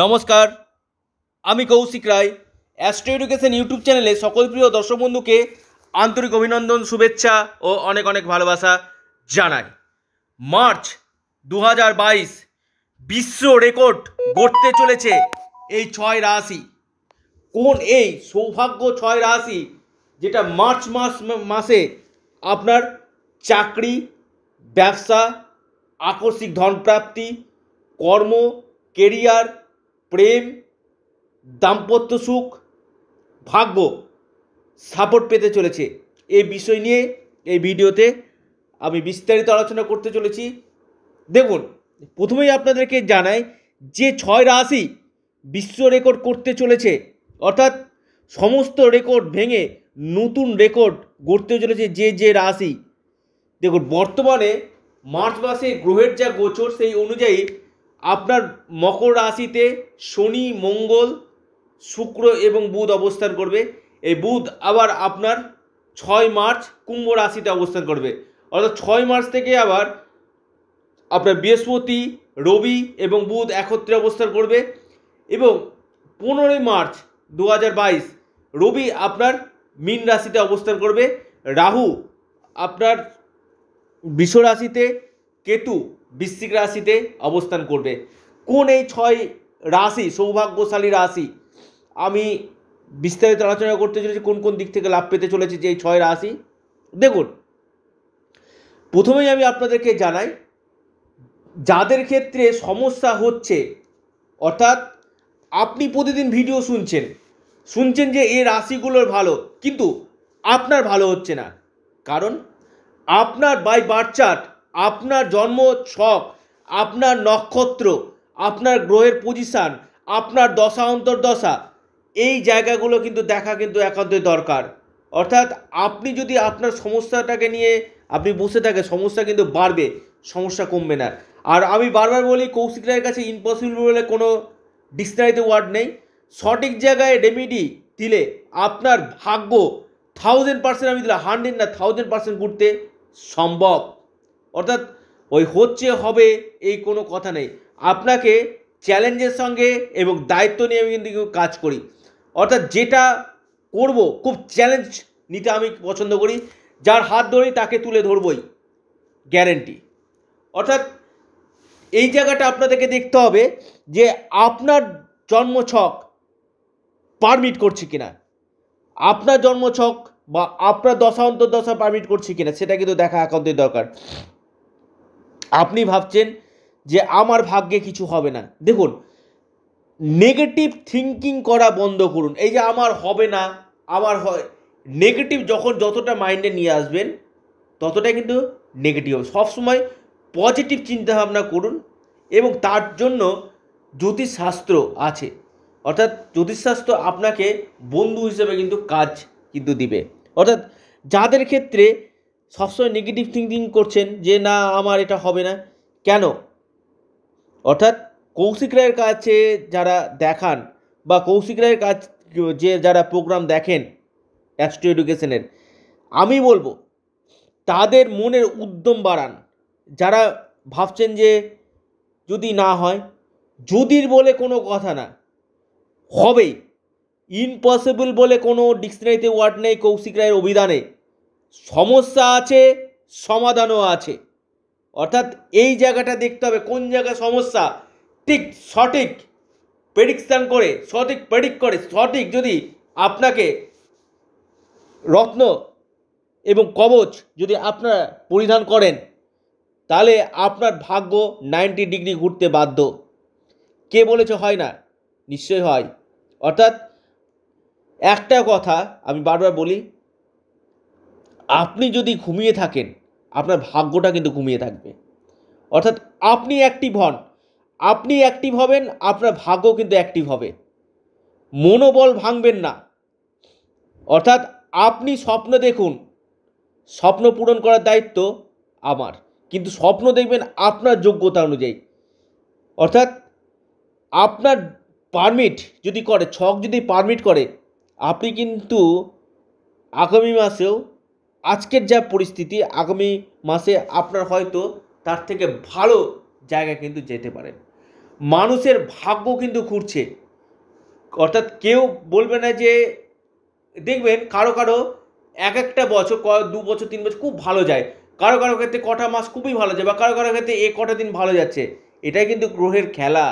নমস্কার আমি Koushik Roy Astro Education YouTube চ্যানেলে সকল প্রিয় দর্শক বন্ধুকে আন্তরিক অভিনন্দন শুভেচ্ছা ও অনেক অনেক ভালোবাসা জানাই মার্চ দু বিশ্ব রেকর্ড গড়তে চলেছে এই ছয় রাশি কোন এই সৌভাগ্য ছয় রাশি যেটা মার্চ মাস মাসে আপনার চাকরি ব্যবসা আকস্মিক ধনপ্রাপ্তি কর্ম কেরিয়ার প্রেম দাম্পত্য সুখ ভাগ্য সাপোর্ট পেতে চলেছে এই বিষয় নিয়ে এই ভিডিওতে আমি বিস্তারিত আলোচনা করতে চলেছি দেখুন প্রথমেই আপনাদেরকে জানাই যে ছয় রাশি বিশ্ব রেকর্ড করতে চলেছে অর্থাৎ সমস্ত রেকর্ড ভেঙে নতুন রেকর্ড গড়তে চলেছে যে যে রাশি দেখুন বর্তমানে মার্চ মাসে গ্রহের যা গোচর সেই অনুযায়ী আপনার মকর রাশিতে শনি মঙ্গল শুক্র এবং বুধ অবস্থান করবে এই বুধ আবার আপনার ছয় মার্চ কুম্ভ রাশিতে অবস্থান করবে অর্থাৎ ছয় মার্চ থেকে আবার আপনার বৃহস্পতি রবি এবং বুধ একত্রে অবস্থান করবে এবং পনেরোই মার্চ দু রবি আপনার মীন রাশিতে অবস্থান করবে রাহু আপনার বৃষ রাশিতে কেতু বৃশ্চিক রাশিতে অবস্থান করবে কোন এই ছয় রাশি সৌভাগ্যশালী রাশি আমি বিস্তারিত আলোচনা করতে চলেছি কোন কোন দিক থেকে লাভ পেতে চলেছে যে এই ছয় রাশি দেখুন প্রথমেই আমি আপনাদেরকে জানাই যাদের ক্ষেত্রে সমস্যা হচ্ছে অর্থাৎ আপনি প্রতিদিন ভিডিও শুনছেন শুনছেন যে এই রাশিগুলোর ভালো কিন্তু আপনার ভালো হচ্ছে না কারণ আপনার বাই বার চার্ট আপনার জন্ম ছক আপনার নক্ষত্র আপনার গ্রহের পজিশান আপনার দশা অন্তর্দশা এই জায়গাগুলো কিন্তু দেখা কিন্তু একান্তই দরকার অর্থাৎ আপনি যদি আপনার সমস্যাটাকে নিয়ে আপনি বসে থাকেন সমস্যা কিন্তু বাড়বে সমস্যা কমবে না আর আমি বারবার বলি কৌশিক রায়ের কাছে ইম্পসিবল বলে কোনো ডিকশনারিতে ওয়ার্ড নেই সঠিক জায়গায় রেমিডি দিলে আপনার ভাগ্য থাউজেন্ড পার্সেন্ট আমি দিলাম হান্ড্রেড না থাউজেন্ড পার্সেন্ট ঘুরতে সম্ভব অর্থাৎ ওই হচ্ছে হবে এই কোনো কথা নেই আপনাকে চ্যালেঞ্জের সঙ্গে এবং দায়িত্ব নিয়ে আমি কিন্তু কাজ করি অর্থাৎ যেটা করব খুব চ্যালেঞ্জ নিতে আমি পছন্দ করি যার হাত ধরি তাকে তুলে ধরবই গ্যারেন্টি অর্থাৎ এই জায়গাটা আপনাদেরকে দেখতে হবে যে আপনার জন্মছক পারমিট করছে কিনা আপনার জন্মছক বা আপনার দশা অন্তর্দশা পারমিট করছে কিনা সেটা কিন্তু দেখা একান্তই দরকার আপনি ভাবছেন যে আমার ভাগ্যে কিছু হবে না দেখুন নেগেটিভ থিঙ্কিং করা বন্ধ করুন এই যে আমার হবে না আমার হয় নেগেটিভ যখন যতটা মাইন্ডে নিয়ে আসবেন ততটা কিন্তু নেগেটিভ হবে সবসময় পজিটিভ চিন্তাভাবনা করুন এবং তার জন্য জ্যোতিষশাস্ত্র আছে অর্থাৎ জ্যোতিষশাস্ত্র আপনাকে বন্ধু হিসেবে কিন্তু কাজ কিন্তু দিবে অর্থাৎ যাদের ক্ষেত্রে সবসময় নেগেটিভ থিঙ্কিং করছেন যে না আমার এটা হবে না কেন অর্থাৎ কৌশিক রায়ের কাছে যারা দেখান বা কৌশিক রায়ের কাজ যে যারা প্রোগ্রাম দেখেন অ্যাস্ট্রো এডুকেশনের আমি বলবো তাদের মনের উদ্যম বাড়ান যারা ভাবছেন যে যদি না হয় যদির বলে কোনো কথা না হবেই ইম্পসিবল বলে কোনো ডিকশনারিতে ওয়ার্ড নেই কৌশিক রায়ের অভিধানে সমস্যা আছে সমাধানও আছে অর্থাৎ এই জায়গাটা দেখতে হবে কোন জায়গায় সমস্যা ঠিক সঠিক প্রেডিকশান করে সঠিক প্রেডিক্ট করে সঠিক যদি আপনাকে রত্ন এবং কবচ যদি আপনারা পরিধান করেন তাহলে আপনার ভাগ্য নাইনটি ডিগ্রি ঘুরতে বাধ্য কে বলেছে হয় না নিশ্চয় হয় অর্থাৎ একটা কথা আমি বারবার বলি আপনি যদি ঘুমিয়ে থাকেন আপনার ভাগ্যটা কিন্তু ঘুমিয়ে থাকবে অর্থাৎ আপনি অ্যাক্টিভ হন আপনি অ্যাক্টিভ হবেন আপনার ভাগ্য কিন্তু অ্যাক্টিভ হবে মনোবল ভাঙবেন না অর্থাৎ আপনি স্বপ্ন দেখুন স্বপ্ন পূরণ করার দায়িত্ব আমার কিন্তু স্বপ্ন দেখবেন আপনার যোগ্যতা অনুযায়ী অর্থাৎ আপনার পারমিট যদি করে ছক যদি পারমিট করে আপনি কিন্তু আগামী মাসেও আজকের যা পরিস্থিতি আগামী মাসে আপনার হয়তো তার থেকে ভালো জায়গা কিন্তু যেতে পারেন মানুষের ভাগ্য কিন্তু ঘুরছে অর্থাৎ কেউ বলবে না যে দেখবেন কারো কারো এক একটা বছর ক দু বছর তিন বছর খুব ভালো যায় কারো কারো ক্ষেত্রে কটা মাস খুবই ভালো যায় বা কারো কারো ক্ষেত্রে এ কটা দিন ভালো যাচ্ছে এটাই কিন্তু গ্রহের খেলা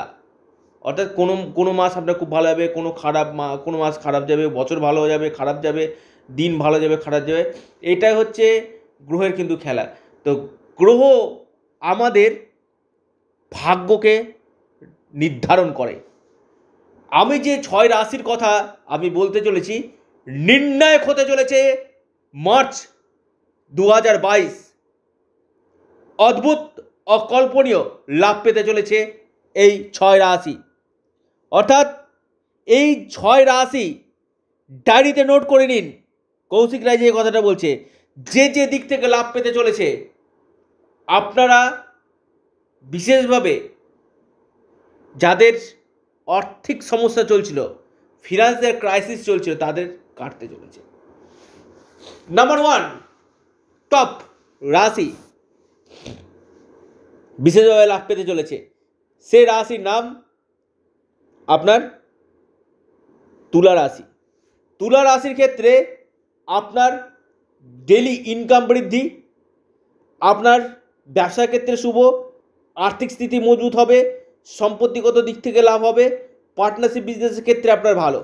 অর্থাৎ কোনো কোনো মাস আপনার খুব ভালো যাবে কোনো খারাপ মা কোনো মাস খারাপ যাবে বছর ভালো যাবে খারাপ যাবে দিন ভালো যাবে খারাপ যাবে এটাই হচ্ছে গ্রহের কিন্তু খেলা তো গ্রহ আমাদের ভাগ্যকে নির্ধারণ করে আমি যে ছয় রাশির কথা আমি বলতে চলেছি নির্ণায়ক হতে চলেছে মার্চ দু অদ্ভুত অকল্পনীয় লাভ পেতে চলেছে এই ছয় রাশি অর্থাৎ এই ছয় রাশি ডায়েরিতে নোট করে নিন কৌশিক রায় যে কথাটা বলছে যে যে দিক থেকে লাভ পেতে চলেছে আপনারা বিশেষভাবে যাদের আর্থিক সমস্যা চলছিল ফিনান্সের ক্রাইসিস চলছিল তাদের কাটতে চলেছে নাম্বার ওয়ান টপ রাশি বিশেষভাবে লাভ পেতে চলেছে সে রাশির নাম আপনার তুলা রাশি তুলা রাশির ক্ষেত্রে আপনার ডেলি ইনকাম বৃদ্ধি আপনার ব্যবসা ক্ষেত্রে শুভ আর্থিক স্থিতি মজবুত হবে সম্পত্তিগত দিক থেকে লাভ হবে পার্টনারশিপ বিজনেসের ক্ষেত্রে আপনার ভালো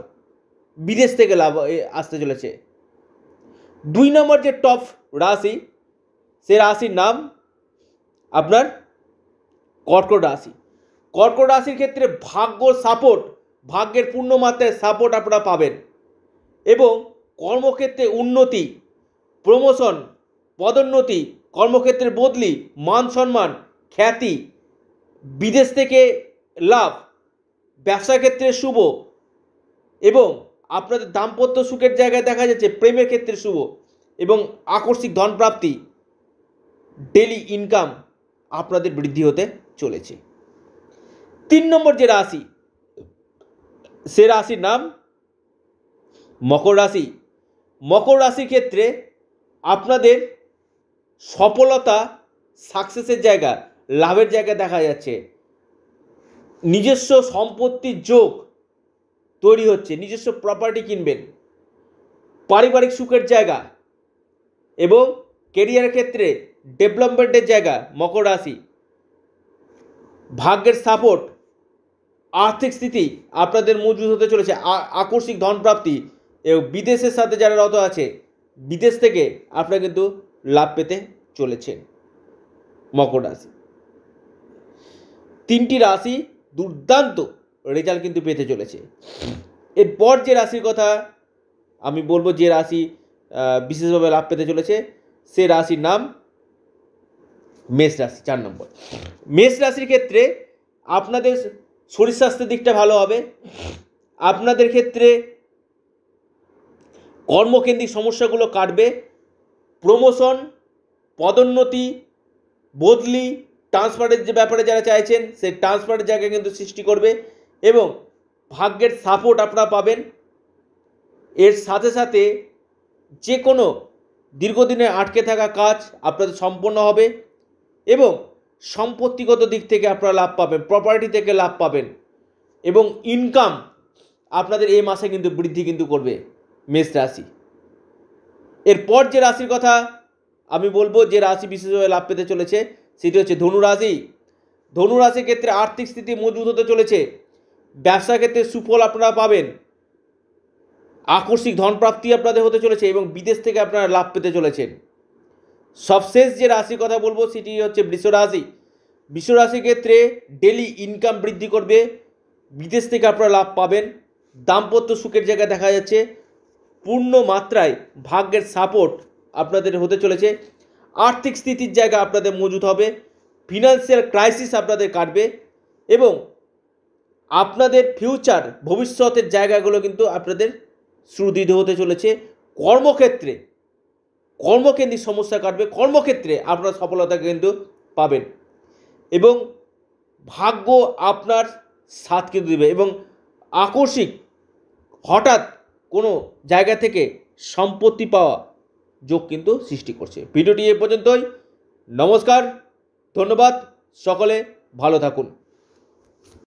বিদেশ থেকে লাভ আসতে চলেছে দুই নম্বর যে টপ রাশি সে রাশির নাম আপনার কর্কট রাশি কর্কট রাশির ক্ষেত্রে ভাগ্য সাপোর্ট ভাগ্যের পূর্ণ মাত্রায় সাপোর্ট আপনারা পাবেন এবং কর্মক্ষেত্রে উন্নতি প্রমোশন পদোন্নতি কর্মক্ষেত্রের বদলি মান সম্মান খ্যাতি বিদেশ থেকে লাভ ব্যবসা ক্ষেত্রে শুভ এবং আপনাদের দাম্পত্য সুখের জায়গায় দেখা যাচ্ছে প্রেমের ক্ষেত্রে শুভ এবং আকস্মিক ধনপ্রাপ্তি ডেলি ইনকাম আপনাদের বৃদ্ধি হতে চলেছে তিন নম্বর যে রাশি সে রাশির নাম মকর রাশি মকর রাশির ক্ষেত্রে আপনাদের সফলতা সাকসেসের জায়গা লাভের জায়গা দেখা যাচ্ছে নিজস্ব সম্পত্তির যোগ তৈরি হচ্ছে নিজস্ব প্রপার্টি কিনবেন পারিবারিক সুখের জায়গা এবং কেরিয়ার ক্ষেত্রে ডেভেলপমেন্টের জায়গা মকর রাশি ভাগ্যের সাপোর্ট আর্থিক স্থিতি আপনাদের মজবুত হতে চলেছে আকস্মিক ধনপ্রাপ্তি এবং বিদেশের সাথে যারা রত আছে বিদেশ থেকে আপনারা কিন্তু লাভ পেতে চলেছেন মকর রাশি তিনটি রাশি দুর্দান্ত রেজাল্ট কিন্তু পেতে চলেছে এরপর যে রাশির কথা আমি বলবো যে রাশি বিশেষভাবে লাভ পেতে চলেছে সে রাশির নাম মেষ রাশি চার নম্বর মেষ রাশির ক্ষেত্রে আপনাদের শরীর স্বাস্থ্যের দিকটা ভালো হবে আপনাদের ক্ষেত্রে কর্মকেন্দ্রিক সমস্যাগুলো কাটবে প্রমোশন পদোন্নতি বদলি ট্রান্সফারের যে ব্যাপারে যারা চাইছেন সেই ট্রান্সফারের জায়গা কিন্তু সৃষ্টি করবে এবং ভাগ্যের সাপোর্ট আপনারা পাবেন এর সাথে সাথে যে কোনো দীর্ঘদিনে আটকে থাকা কাজ আপনাদের সম্পন্ন হবে এবং সম্পত্তিগত দিক থেকে আপনারা লাভ পাবেন প্রপার্টি থেকে লাভ পাবেন এবং ইনকাম আপনাদের এই মাসে কিন্তু বৃদ্ধি কিন্তু করবে মেষ রাশি এরপর যে রাশির কথা আমি বলবো যে রাশি বিশেষভাবে লাভ পেতে চলেছে সেটি হচ্ছে ধনু রাশি ধনু রাশির ক্ষেত্রে আর্থিক স্থিতি মজবুত হতে চলেছে ব্যবসা ক্ষেত্রে সুফল আপনারা পাবেন আকস্মিক ধনপ্রাপ্তি আপনাদের হতে চলেছে এবং বিদেশ থেকে আপনারা লাভ পেতে চলেছেন সবশেষ যে রাশির কথা বলবো সেটি হচ্ছে বৃষ রাশি বৃষ রাশির ক্ষেত্রে ডেলি ইনকাম বৃদ্ধি করবে বিদেশ থেকে আপনারা লাভ পাবেন দাম্পত্য সুখের জায়গায় দেখা যাচ্ছে পূর্ণ মাত্রায় ভাগ্যের সাপোর্ট আপনাদের হতে চলেছে আর্থিক স্থিতির জায়গা আপনাদের মজুত হবে ফিনান্সিয়াল ক্রাইসিস আপনাদের কাটবে এবং আপনাদের ফিউচার ভবিষ্যতের জায়গাগুলো কিন্তু আপনাদের সুদৃঢ় হতে চলেছে কর্মক্ষেত্রে কর্মকেন্দ্রিক সমস্যা কাটবে কর্মক্ষেত্রে আপনারা সফলতা কিন্তু পাবেন এবং ভাগ্য আপনার সাথ কিন্তু দেবে এবং আকস্মিক হঠাৎ কোনো জায়গা থেকে সম্পত্তি পাওয়া যোগ কিন্তু সৃষ্টি করছে ভিডিওটি এ পর্যন্তই নমস্কার ধন্যবাদ সকলে ভালো থাকুন